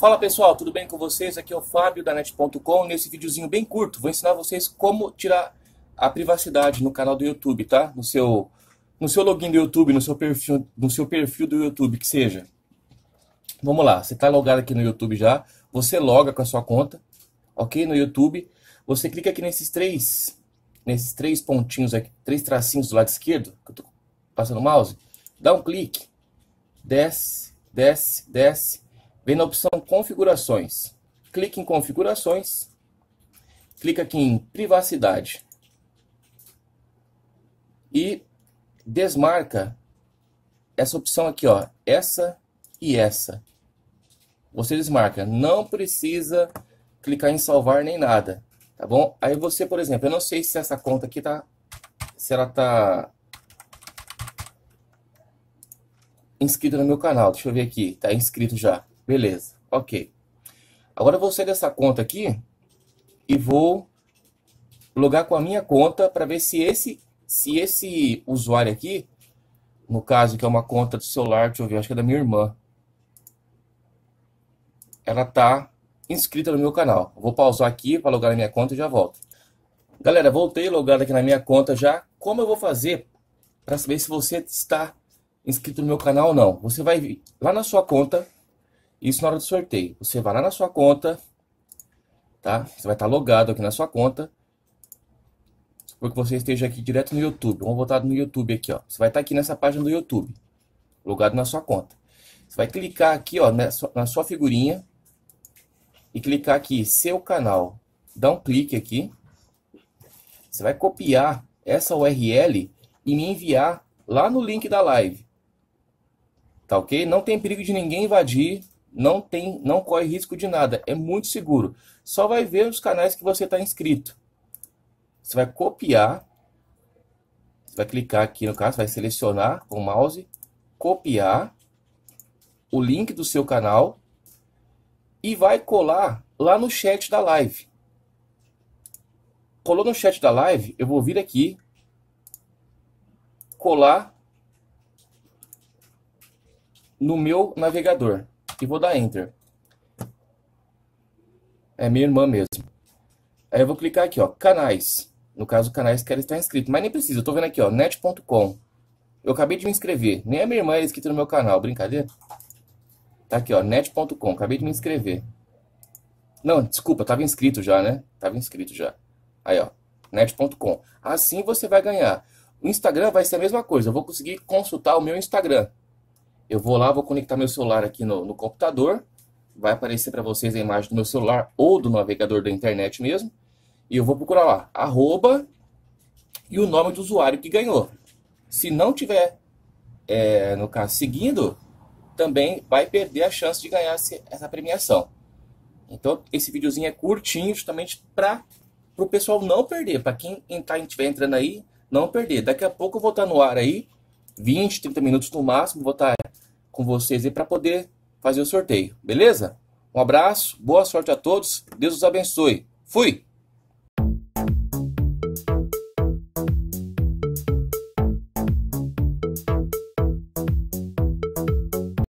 Fala pessoal, tudo bem com vocês? Aqui é o Fábio da Net.com. Nesse videozinho bem curto, vou ensinar vocês como tirar a privacidade no canal do YouTube, tá? No seu, no seu login do YouTube, no seu perfil, no seu perfil do YouTube, que seja. Vamos lá, você está logado aqui no YouTube já. Você loga com a sua conta, ok? No YouTube, você clica aqui nesses três, nesses três pontinhos aqui, três tracinhos do lado esquerdo, que eu estou passando o mouse. Dá um clique, desce, desce, desce Vem na opção configurações. Clique em configurações. Clica aqui em privacidade. E desmarca essa opção aqui, ó, essa e essa. Você desmarca, não precisa clicar em salvar nem nada, tá bom? Aí você, por exemplo, eu não sei se essa conta aqui tá se ela tá inscrita no meu canal. Deixa eu ver aqui, tá inscrito já. Beleza, ok. Agora eu vou sair dessa conta aqui e vou logar com a minha conta para ver se esse, se esse usuário aqui, no caso que é uma conta do celular, deixa eu ver, acho que é da minha irmã, ela tá inscrita no meu canal. vou pausar aqui para logar na minha conta e já volto. Galera, voltei logado aqui na minha conta já. Como eu vou fazer para saber se você está inscrito no meu canal ou não? Você vai lá na sua conta, isso na hora do sorteio. Você vai lá na sua conta, tá? Você vai estar logado aqui na sua conta. Porque você esteja aqui direto no YouTube. Vamos voltar no YouTube aqui, ó. Você vai estar aqui nessa página do YouTube, logado na sua conta. Você vai clicar aqui, ó, na sua figurinha e clicar aqui, seu canal. Dá um clique aqui. Você vai copiar essa URL e me enviar lá no link da live. Tá ok? Não tem perigo de ninguém invadir não tem, não corre risco de nada, é muito seguro. Só vai ver os canais que você está inscrito. Você vai copiar, você vai clicar aqui no caso, vai selecionar com o mouse, copiar o link do seu canal e vai colar lá no chat da live. Colou no chat da live, eu vou vir aqui, colar no meu navegador e vou dar Enter. É minha irmã mesmo. Aí eu vou clicar aqui, ó, canais. No caso, canais que ela está inscrito, mas nem precisa, eu tô vendo aqui, ó, net.com. Eu acabei de me inscrever, nem a minha irmã é inscrita no meu canal, brincadeira? Tá aqui, ó, net.com, acabei de me inscrever. Não, desculpa, estava inscrito já, né? Estava inscrito já. Aí, ó, net.com. Assim você vai ganhar. O Instagram vai ser a mesma coisa. Eu vou conseguir consultar o meu Instagram. Eu vou lá, vou conectar meu celular aqui no, no computador. Vai aparecer para vocês a imagem do meu celular ou do navegador da internet mesmo. E eu vou procurar lá, arroba e o nome do usuário que ganhou. Se não tiver, é, no caso, seguindo, também vai perder a chance de ganhar essa premiação. Então, esse videozinho é curtinho, justamente para o pessoal não perder, para quem estiver tá, entrando aí, não perder. Daqui a pouco eu vou estar tá no ar aí 20, 30 minutos no máximo, vou estar com vocês aí para poder fazer o sorteio, beleza? Um abraço, boa sorte a todos, Deus os abençoe. Fui!